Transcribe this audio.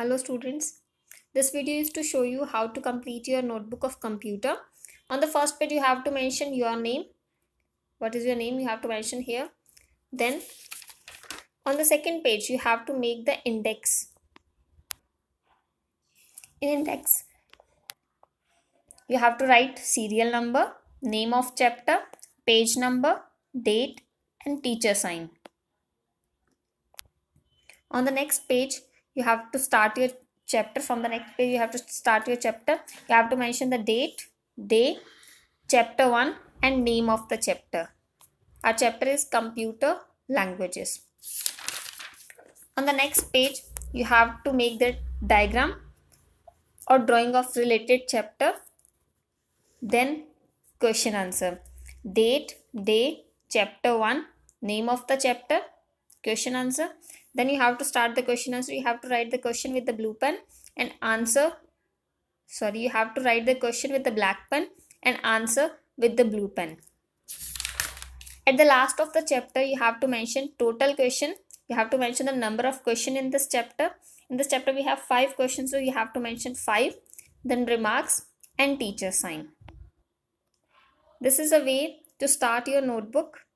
Hello students, this video is to show you how to complete your notebook of computer. On the first page you have to mention your name. What is your name you have to mention here. Then on the second page you have to make the index. In index you have to write serial number, name of chapter, page number, date and teacher sign. On the next page you have to start your chapter from the next page you have to start your chapter you have to mention the date day chapter 1 and name of the chapter our chapter is computer languages on the next page you have to make the diagram or drawing of related chapter then question answer date day chapter 1 name of the chapter question answer then you have to start the question answer you have to write the question with the blue pen and answer sorry you have to write the question with the black pen and answer with the blue pen at the last of the chapter you have to mention total question you have to mention the number of question in this chapter in this chapter we have five questions so you have to mention five then remarks and teacher sign this is a way to start your notebook